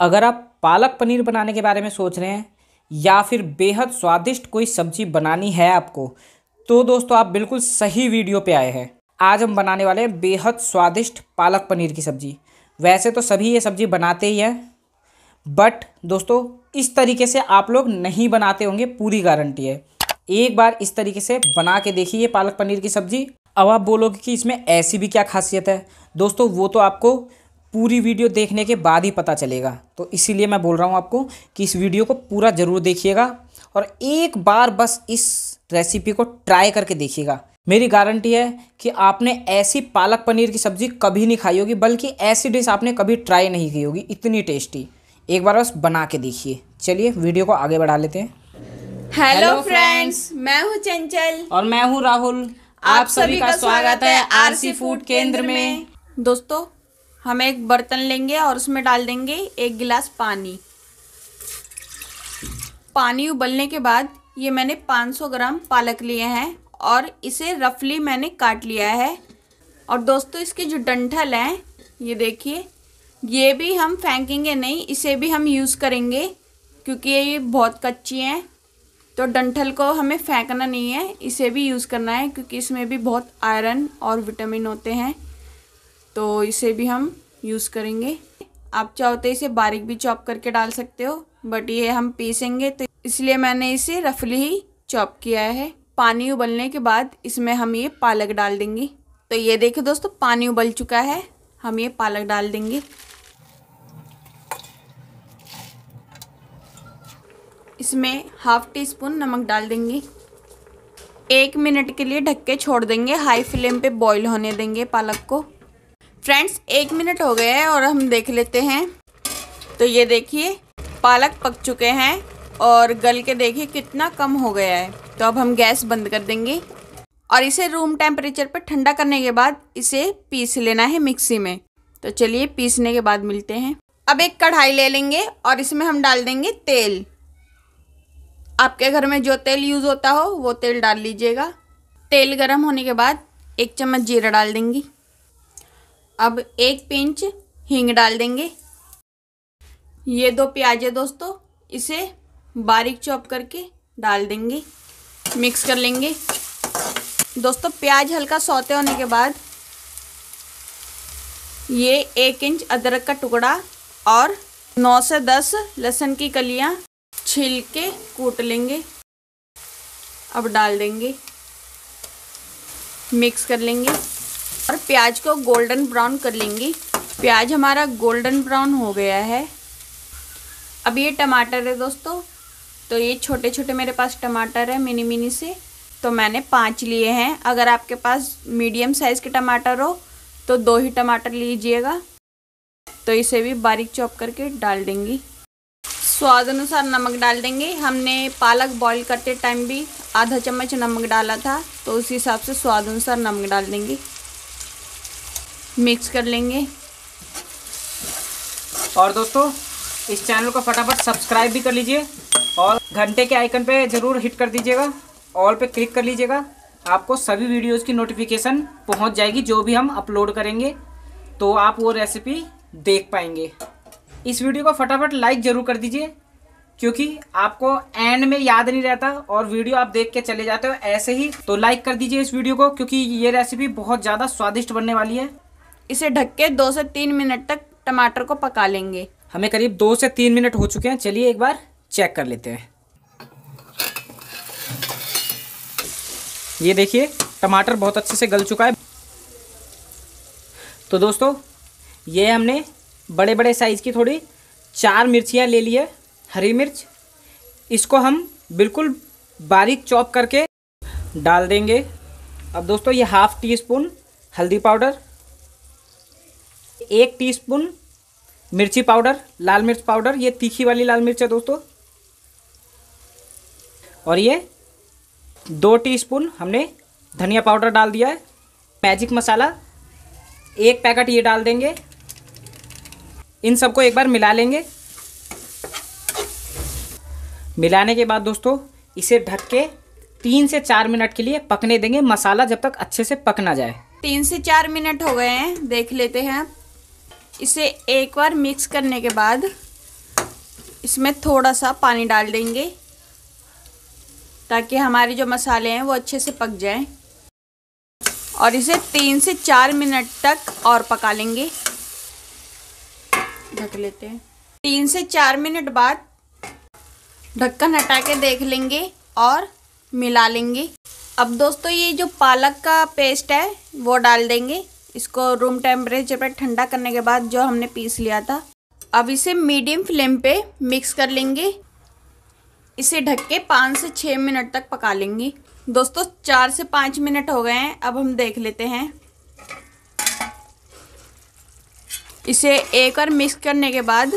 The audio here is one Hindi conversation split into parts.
अगर आप पालक पनीर बनाने के बारे में सोच रहे हैं या फिर बेहद स्वादिष्ट कोई सब्जी बनानी है आपको तो दोस्तों आप बिल्कुल सही वीडियो पे आए हैं आज हम बनाने वाले हैं बेहद स्वादिष्ट पालक पनीर की सब्ज़ी वैसे तो सभी ये सब्ज़ी बनाते ही हैं बट दोस्तों इस तरीके से आप लोग नहीं बनाते होंगे पूरी गारंटी है एक बार इस तरीके से बना के देखिए पालक पनीर की सब्ज़ी अब आप बोलोगे कि इसमें ऐसी भी क्या खासियत है दोस्तों वो तो आपको पूरी वीडियो देखने के बाद ही पता चलेगा तो इसीलिए मैं बोल रहा हूँ आपको कि इस वीडियो को पूरा ज़रूर देखिएगा और एक बार बस इस रेसिपी को ट्राई करके देखिएगा मेरी गारंटी है कि आपने ऐसी पालक पनीर की सब्ज़ी कभी नहीं खाई होगी बल्कि ऐसी डिश आपने कभी ट्राई नहीं की होगी इतनी टेस्टी एक बार बस बना के देखिए चलिए वीडियो को आगे बढ़ा लेते हैं हेलो फ्रेंड्स मैं हूँ चंचल और मैं हूँ राहुल आप, आप सभी, सभी का स्वागत है आरसी फूड केंद्र में दोस्तों हम एक बर्तन लेंगे और उसमें डाल देंगे एक गिलास पानी पानी उबलने के बाद ये मैंने 500 ग्राम पालक लिए हैं और इसे रफली मैंने काट लिया है और दोस्तों इसके जो डंठल हैं ये देखिए ये भी हम फेंकेंगे नहीं इसे भी हम यूज़ करेंगे क्योंकि ये बहुत कच्ची हैं तो डंठल को हमें फेंकना नहीं है इसे भी यूज़ करना है क्योंकि इसमें भी बहुत आयरन और विटामिन होते हैं तो इसे भी हम यूज़ करेंगे आप चाहो तो इसे बारीक भी चॉप करके डाल सकते हो बट ये हम पीसेंगे तो इसलिए मैंने इसे रफली ही चॉप किया है पानी उबलने के बाद इसमें हम ये पालक डाल देंगे तो ये देखो दोस्तों पानी उबल चुका है हम ये पालक डाल देंगे इसमें हाफ टी स्पून नमक डाल देंगे एक मिनट के लिए ढक के छोड़ देंगे हाई फ्लेम पे बॉईल होने देंगे पालक को फ्रेंड्स एक मिनट हो गए हैं और हम देख लेते हैं तो ये देखिए पालक पक चुके हैं और गल के देखिए कितना कम हो गया है तो अब हम गैस बंद कर देंगे और इसे रूम टेम्परेचर पर ठंडा करने के बाद इसे पीस लेना है मिक्सी में तो चलिए पीसने के बाद मिलते हैं अब एक कढ़ाई ले लेंगे और इसमें हम डाल देंगे तेल आपके घर में जो तेल यूज़ होता हो वो तेल डाल लीजिएगा तेल गर्म होने के बाद एक चम्मच जीरा डाल देंगी अब एक पिंच हींग डाल देंगे ये दो प्याज है दोस्तों इसे बारीक चॉप करके डाल देंगे मिक्स कर लेंगे दोस्तों प्याज हल्का सौते होने के बाद ये एक इंच अदरक का टुकड़ा और नौ से दस लहसुन की कलियां छील के कूट लेंगे अब डाल देंगे मिक्स कर लेंगे और प्याज को गोल्डन ब्राउन कर लेंगी प्याज हमारा गोल्डन ब्राउन हो गया है अब ये टमाटर है दोस्तों तो ये छोटे छोटे मेरे पास टमाटर है मिनी मिनी से तो मैंने पाँच लिए हैं अगर आपके पास मीडियम साइज़ के टमाटर हो तो दो ही टमाटर लीजिएगा तो इसे भी बारीक चॉप करके डाल देंगी स्वाद अनुसार नमक डाल देंगे हमने पालक बॉईल करते टाइम भी आधा चम्मच नमक डाला था तो उस हिसाब से स्वाद अनुसार नमक डाल देंगे मिक्स कर लेंगे और दोस्तों इस चैनल को फटाफट सब्सक्राइब भी कर लीजिए और घंटे के आइकन पे ज़रूर हिट कर दीजिएगा ऑल पे क्लिक कर लीजिएगा आपको सभी वीडियोस की नोटिफिकेशन पहुंच जाएगी जो भी हम अपलोड करेंगे तो आप वो रेसिपी देख पाएंगे इस वीडियो को फटाफट लाइक ज़रूर कर दीजिए क्योंकि आपको एंड में याद नहीं रहता और वीडियो आप देख के चले जाते हो ऐसे ही तो लाइक कर दीजिए इस वीडियो को क्योंकि ये रेसिपी बहुत ज़्यादा स्वादिष्ट बनने वाली है इसे ढक के दो से तीन मिनट तक टमाटर को पका लेंगे हमें करीब दो से तीन मिनट हो चुके हैं चलिए एक बार चेक कर लेते हैं ये देखिए टमाटर बहुत अच्छे से गल चुका है तो दोस्तों ये हमने बड़े बड़े साइज़ की थोड़ी चार मिर्चियाँ ले ली है हरी मिर्च इसको हम बिल्कुल बारीक चॉप करके डाल देंगे अब दोस्तों ये हाफ़ टी स्पून हल्दी पाउडर एक टीस्पून मिर्ची पाउडर लाल मिर्च पाउडर ये तीखी वाली लाल मिर्च है दोस्तों और ये दो टीस्पून हमने धनिया पाउडर डाल दिया है मैजिक मसाला एक पैकेट ये डाल देंगे इन सबको एक बार मिला लेंगे मिलाने के बाद दोस्तों इसे ढक के तीन से चार मिनट के लिए पकने देंगे मसाला जब तक अच्छे से पक ना जाए तीन से चार मिनट हो गए हैं देख लेते हैं इसे एक बार मिक्स करने के बाद इसमें थोड़ा सा पानी डाल देंगे ताकि हमारे जो मसाले हैं वो अच्छे से पक जाएं और इसे तीन से चार मिनट तक और पका लेंगे ढक लेते हैं तीन से चार मिनट बाद ढक्कन हटा के देख लेंगे और मिला लेंगे अब दोस्तों ये जो पालक का पेस्ट है वो डाल देंगे इसको रूम टेम्परेचर पर ठंडा करने के बाद जो हमने पीस लिया था अब इसे मीडियम फ्लेम पे मिक्स कर लेंगे इसे ढक के पाँच से छः मिनट तक पका लेंगे दोस्तों चार से पाँच मिनट हो गए हैं अब हम देख लेते हैं इसे एक बार मिक्स करने के बाद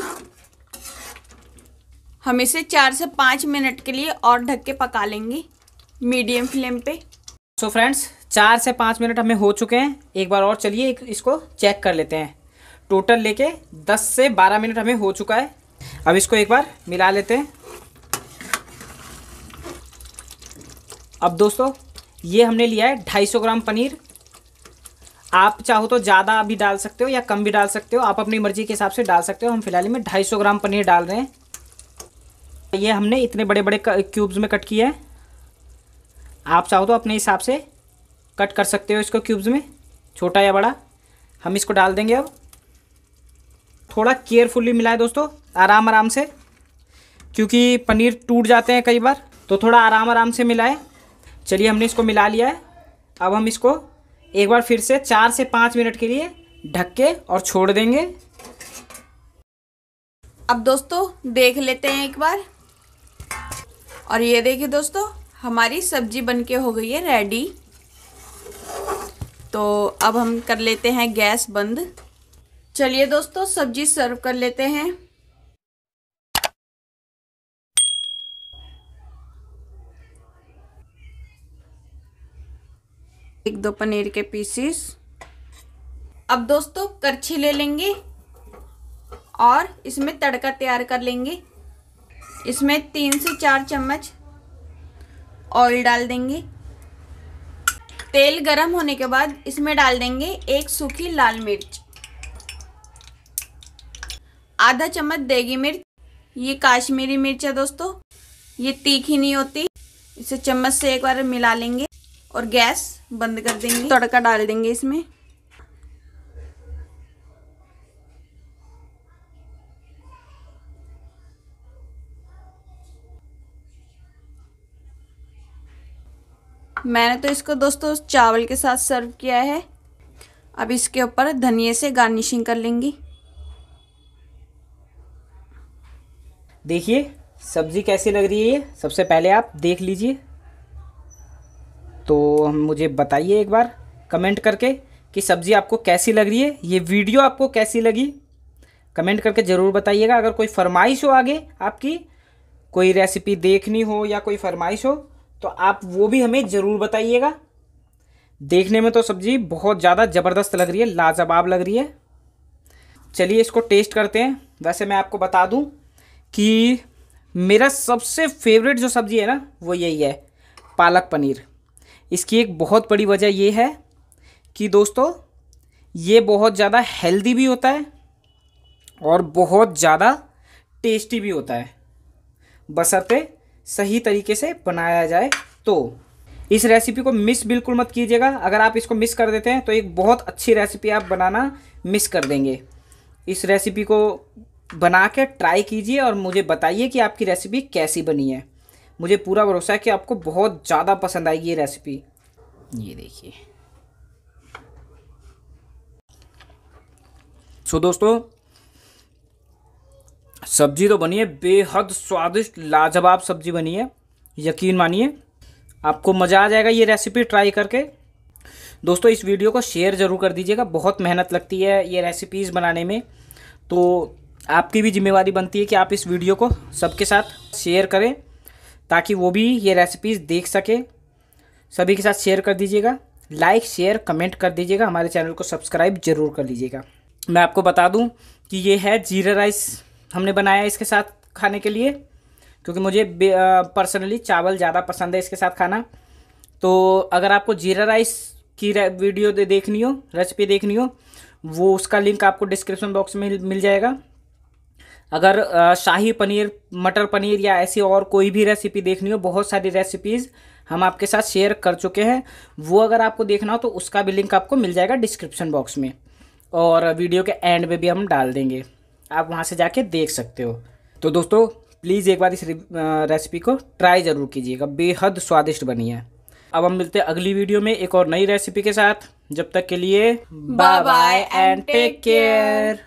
हम इसे चार से पाँच मिनट के लिए और ढक के पका लेंगे मीडियम फ्लेम पे सो so फ्रेंड्स चार से पाँच मिनट हमें हो चुके हैं एक बार और चलिए इसको चेक कर लेते हैं टोटल लेके दस से बारह मिनट हमें हो चुका है अब इसको एक बार मिला लेते हैं अब दोस्तों ये हमने लिया है ढाई सौ ग्राम पनीर आप चाहो तो ज़्यादा भी डाल सकते हो या कम भी डाल सकते हो आप अपनी मर्ज़ी के हिसाब से डाल सकते हो हम फिलहाल में ढाई सौ ग्राम पनीर डाल रहे हैं ये हमने इतने बड़े बड़े क्यूब्स में कट किया है आप चाहो तो अपने हिसाब से कट कर सकते हो इसको क्यूब्स में छोटा या बड़ा हम इसको डाल देंगे अब थोड़ा केयरफुली मिलाए दोस्तों आराम आराम से क्योंकि पनीर टूट जाते हैं कई बार तो थोड़ा आराम आराम से मिलाएं चलिए हमने इसको मिला लिया है अब हम इसको एक बार फिर से चार से पाँच मिनट के लिए ढक के और छोड़ देंगे अब दोस्तों देख लेते हैं एक बार और ये देखिए दोस्तों हमारी सब्जी बनके हो गई है रेडी तो अब हम कर लेते हैं गैस बंद चलिए दोस्तों सब्जी सर्व कर लेते हैं एक दो पनीर के पीसेस अब दोस्तों करछी ले लेंगे और इसमें तड़का तैयार कर लेंगे इसमें तीन से चार चम्मच ऑयल डाल देंगे तेल गरम होने के बाद इसमें डाल देंगे एक सूखी लाल मिर्च आधा चम्मच देगी मिर्च ये काश्मीरी मिर्च है दोस्तों ये तीखी नहीं होती इसे चम्मच से एक बार मिला लेंगे और गैस बंद कर देंगे तड़का डाल देंगे इसमें मैंने तो इसको दोस्तों चावल के साथ सर्व किया है अब इसके ऊपर धनिए से गार्निशिंग कर लेंगी देखिए सब्ज़ी कैसी लग रही है ये सबसे पहले आप देख लीजिए तो मुझे बताइए एक बार कमेंट करके कि सब्ज़ी आपको कैसी लग रही है ये वीडियो आपको कैसी लगी कमेंट करके ज़रूर बताइएगा अगर कोई फरमाइश हो आगे आपकी कोई रेसिपी देखनी हो या कोई फरमाइश हो तो आप वो भी हमें ज़रूर बताइएगा देखने में तो सब्ज़ी बहुत ज़्यादा ज़बरदस्त लग रही है लाजवाब लग रही है चलिए इसको टेस्ट करते हैं वैसे मैं आपको बता दूं कि मेरा सबसे फेवरेट जो सब्ज़ी है ना वो यही है पालक पनीर इसकी एक बहुत बड़ी वजह ये है कि दोस्तों ये बहुत ज़्यादा हेल्दी भी होता है और बहुत ज़्यादा टेस्टी भी होता है बसरते सही तरीके से बनाया जाए तो इस रेसिपी को मिस बिल्कुल मत कीजिएगा अगर आप इसको मिस कर देते हैं तो एक बहुत अच्छी रेसिपी आप बनाना मिस कर देंगे इस रेसिपी को बना के ट्राई कीजिए और मुझे बताइए कि आपकी रेसिपी कैसी बनी है मुझे पूरा भरोसा है कि आपको बहुत ज़्यादा पसंद आएगी ये रेसिपी ये देखिए सो दोस्तों सब्जी तो बनी है बेहद स्वादिष्ट लाजवाब सब्जी बनी है यकीन मानिए आपको मज़ा आ जाएगा ये रेसिपी ट्राई करके दोस्तों इस वीडियो को शेयर ज़रूर कर दीजिएगा बहुत मेहनत लगती है ये रेसिपीज़ बनाने में तो आपकी भी जिम्मेवारी बनती है कि आप इस वीडियो को सबके साथ शेयर करें ताकि वो भी ये रेसिपीज़ देख सके सभी के साथ शेयर कर दीजिएगा लाइक शेयर कमेंट कर दीजिएगा हमारे चैनल को सब्सक्राइब जरूर कर लीजिएगा मैं आपको बता दूं कि ये है जीरा राइस हमने बनाया इसके साथ खाने के लिए क्योंकि मुझे पर्सनली चावल ज़्यादा पसंद है इसके साथ खाना तो अगर आपको जीरा राइस की वीडियो दे देखनी हो रेसिपी देखनी हो वो उसका लिंक आपको डिस्क्रिप्शन बॉक्स में मिल जाएगा अगर शाही पनीर मटर पनीर या ऐसी और कोई भी रेसिपी देखनी हो बहुत सारी रेसिपीज़ हम आपके साथ शेयर कर चुके हैं वो अगर आपको देखना हो तो उसका भी लिंक आपको मिल जाएगा डिस्क्रिप्शन बॉक्स में और वीडियो के एंड में भी हम डाल देंगे आप वहाँ से जाके देख सकते हो तो दोस्तों प्लीज़ एक बार इस रेसिपी को ट्राई ज़रूर कीजिएगा बेहद स्वादिष्ट बनी है अब हम मिलते हैं अगली वीडियो में एक और नई रेसिपी के साथ जब तक के लिए bye bye and take care